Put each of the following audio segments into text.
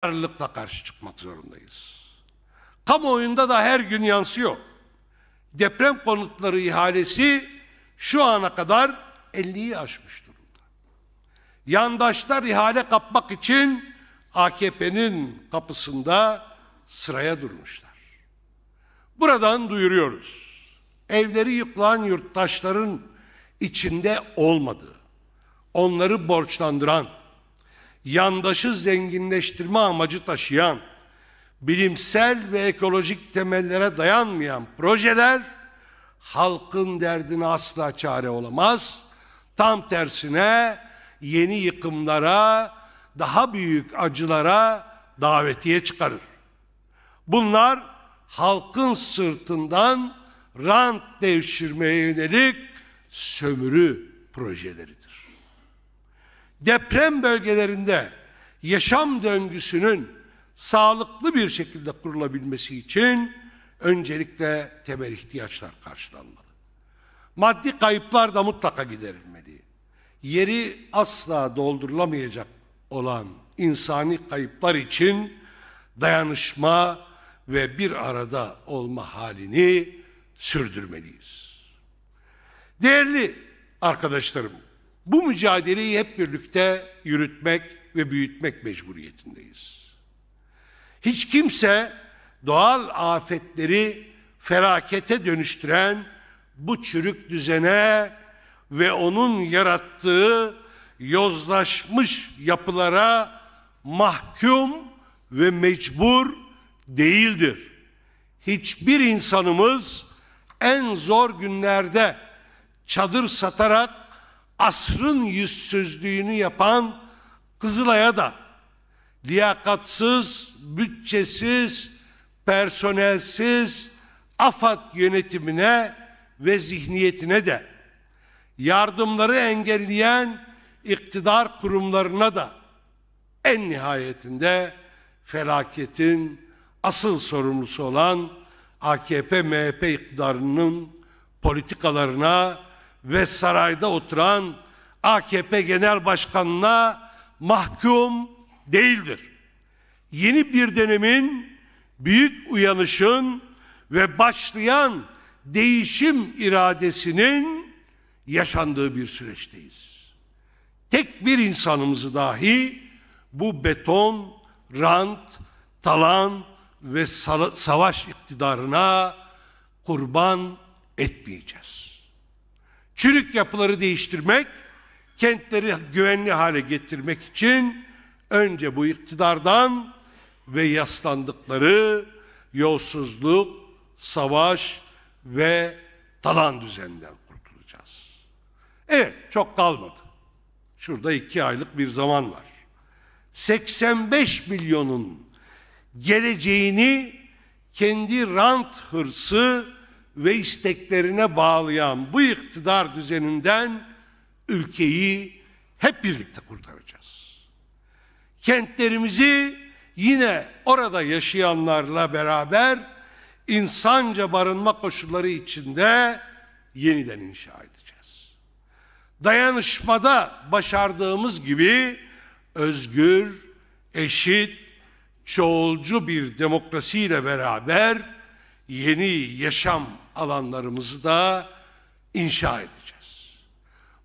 kararlılıkla karşı çıkmak zorundayız. Kamuoyunda da her gün yansıyor. Deprem konutları ihalesi şu ana kadar 50'yi aşmış durumda. Yandaşlar ihale kapmak için AKP'nin kapısında sıraya durmuşlar. Buradan duyuruyoruz. Evleri yıkılan yurttaşların içinde olmadığı, onları borçlandıran yandaşı zenginleştirme amacı taşıyan, bilimsel ve ekolojik temellere dayanmayan projeler halkın derdine asla çare olamaz. Tam tersine yeni yıkımlara, daha büyük acılara davetiye çıkarır. Bunlar halkın sırtından rant devşirmeye yönelik sömürü projeleridir deprem bölgelerinde yaşam döngüsünün sağlıklı bir şekilde kurulabilmesi için öncelikle temel ihtiyaçlar karşılanmalı. Maddi kayıplar da mutlaka giderilmeli. Yeri asla doldurulamayacak olan insani kayıplar için dayanışma ve bir arada olma halini sürdürmeliyiz. Değerli arkadaşlarım, bu mücadeleyi hep birlikte yürütmek ve büyütmek mecburiyetindeyiz. Hiç kimse doğal afetleri felakete dönüştüren bu çürük düzene ve onun yarattığı yozlaşmış yapılara mahkum ve mecbur değildir. Hiçbir insanımız en zor günlerde çadır satarak asrın yüzsüzlüğünü yapan Kızılay'a da liyakatsız, bütçesiz, personelsiz AFAD yönetimine ve zihniyetine de yardımları engelleyen iktidar kurumlarına da en nihayetinde felaketin asıl sorumlusu olan AKP-MHP iktidarının politikalarına ve sarayda oturan AKP Genel Başkanı'na mahkum değildir. Yeni bir dönemin, büyük uyanışın ve başlayan değişim iradesinin yaşandığı bir süreçteyiz. Tek bir insanımızı dahi bu beton, rant, talan ve savaş iktidarına kurban etmeyeceğiz çürük yapıları değiştirmek, kentleri güvenli hale getirmek için önce bu iktidardan ve yaslandıkları yolsuzluk, savaş ve talan düzeninden kurtulacağız. Evet, çok kalmadı. Şurada iki aylık bir zaman var. 85 milyonun geleceğini kendi rant hırsı ve isteklerine bağlayan bu iktidar düzeninden ülkeyi hep birlikte kurtaracağız. Kentlerimizi yine orada yaşayanlarla beraber insanca barınma koşulları içinde yeniden inşa edeceğiz. Dayanışmada başardığımız gibi özgür, eşit, çoğulcu bir demokrasiyle beraber yeni yaşam alanlarımızı da inşa edeceğiz.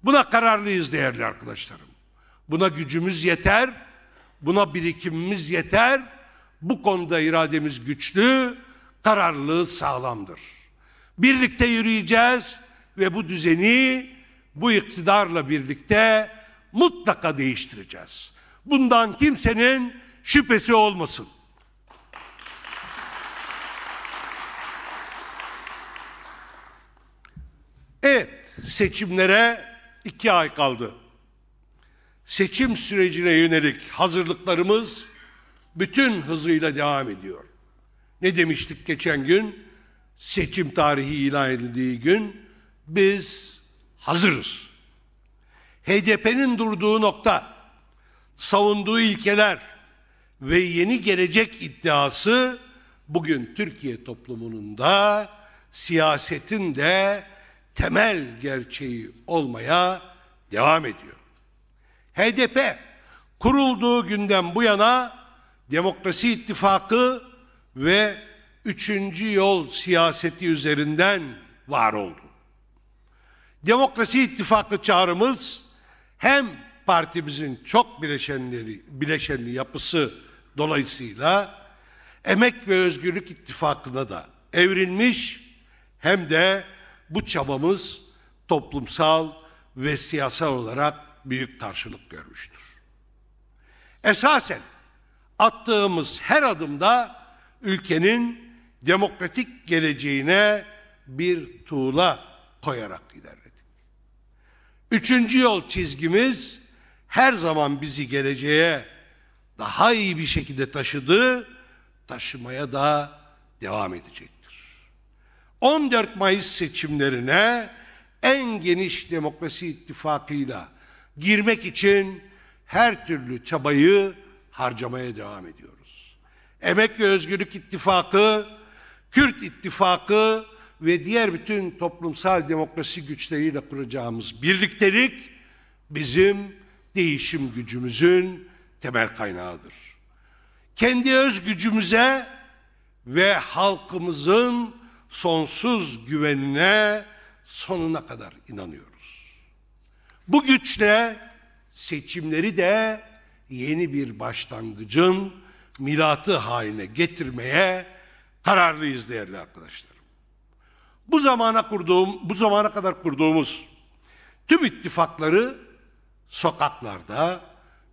Buna kararlıyız değerli arkadaşlarım. Buna gücümüz yeter, buna birikimimiz yeter. Bu konuda irademiz güçlü, kararlılığı sağlamdır. Birlikte yürüyeceğiz ve bu düzeni bu iktidarla birlikte mutlaka değiştireceğiz. Bundan kimsenin şüphesi olmasın. Evet, seçimlere iki ay kaldı. Seçim sürecine yönelik hazırlıklarımız bütün hızıyla devam ediyor. Ne demiştik geçen gün? Seçim tarihi ilan edildiği gün biz hazırız. HDP'nin durduğu nokta, savunduğu ilkeler ve yeni gelecek iddiası bugün Türkiye toplumunun da siyasetin de temel gerçeği olmaya devam ediyor. HDP kurulduğu günden bu yana Demokrasi İttifakı ve üçüncü yol siyaseti üzerinden var oldu. Demokrasi İttifakı çağrımız hem partimizin çok bileşenleri, bileşenli yapısı dolayısıyla Emek ve Özgürlük İttifakı'na da evrilmiş hem de bu çabamız toplumsal ve siyasal olarak büyük karşılık görmüştür. Esasen attığımız her adımda ülkenin demokratik geleceğine bir tuğla koyarak ilerledik. Üçüncü yol çizgimiz her zaman bizi geleceğe daha iyi bir şekilde taşıdı, taşımaya da devam edecek. 14 Mayıs seçimlerine en geniş demokrasi ittifakıyla girmek için her türlü çabayı harcamaya devam ediyoruz. Emek ve Özgürlük İttifakı, Kürt İttifakı ve diğer bütün toplumsal demokrasi güçleriyle kuracağımız birliktelik bizim değişim gücümüzün temel kaynağıdır. Kendi öz gücümüze ve halkımızın sonsuz güvenine sonuna kadar inanıyoruz. Bu güçle seçimleri de yeni bir başlangıcın milatı haline getirmeye kararlıyız değerli arkadaşlarım. Bu zamana kurduğum, bu zamana kadar kurduğumuz tüm ittifakları sokaklarda,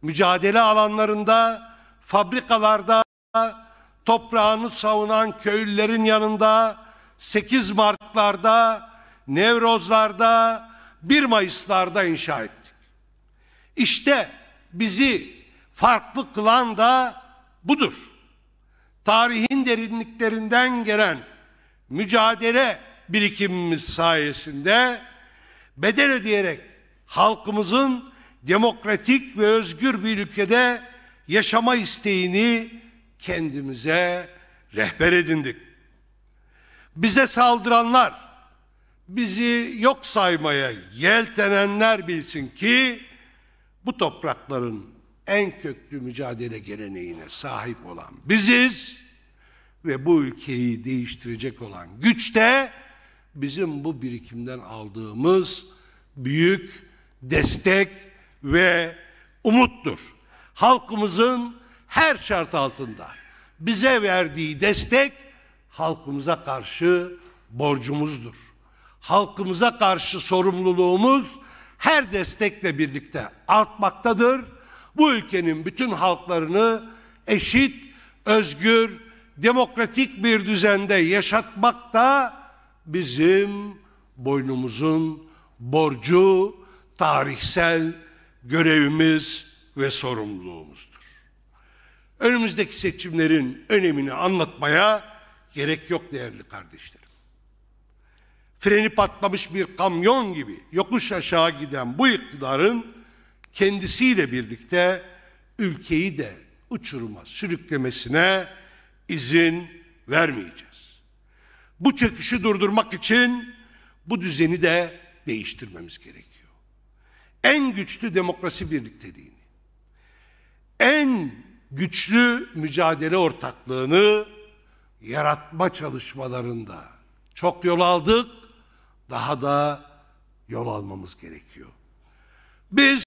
mücadele alanlarında, fabrikalarda, toprağını savunan köylülerin yanında, 8 Mart'larda, Nevroz'larda, 1 Mayıs'larda inşa ettik. İşte bizi farklı kılan da budur. Tarihin derinliklerinden gelen mücadele birikimimiz sayesinde bedel ödeyerek halkımızın demokratik ve özgür bir ülkede yaşama isteğini kendimize rehber edindik bize saldıranlar, bizi yok saymaya yeltenenler bilsin ki bu toprakların en köklü mücadele geleneğine sahip olan biziz ve bu ülkeyi değiştirecek olan güç de bizim bu birikimden aldığımız büyük destek ve umuttur. Halkımızın her şart altında bize verdiği destek halkımıza karşı borcumuzdur. Halkımıza karşı sorumluluğumuz her destekle birlikte artmaktadır. Bu ülkenin bütün halklarını eşit, özgür, demokratik bir düzende yaşatmak da bizim boynumuzun borcu, tarihsel görevimiz ve sorumluluğumuzdur. Önümüzdeki seçimlerin önemini anlatmaya gerek yok değerli kardeşlerim. Freni patlamış bir kamyon gibi yokuş aşağı giden bu iktidarın kendisiyle birlikte ülkeyi de uçuruma sürüklemesine izin vermeyeceğiz. Bu çöküşü durdurmak için bu düzeni de değiştirmemiz gerekiyor. En güçlü demokrasi birlikteliğini, en güçlü mücadele ortaklığını yaratma çalışmalarında çok yol aldık, daha da yol almamız gerekiyor. Biz